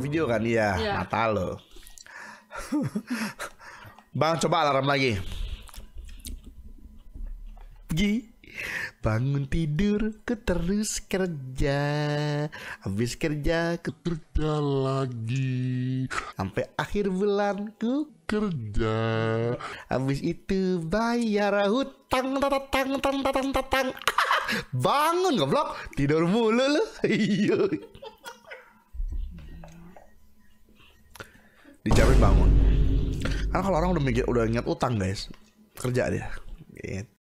video kan iya yeah. mata lo bang coba alarm lagi Gi Bangun tidur, ke terus kerja. Habis kerja, ke kerja lagi. Sampai akhir bulan, ke kerja. Habis itu bayar hutang, tatang, tatang, tatang, tatang. Ah, bangun goblok, tidur mulu lu. Iya. dijamin bangun karena kalau orang udah mikir udah ingat utang guys kerja dia gitu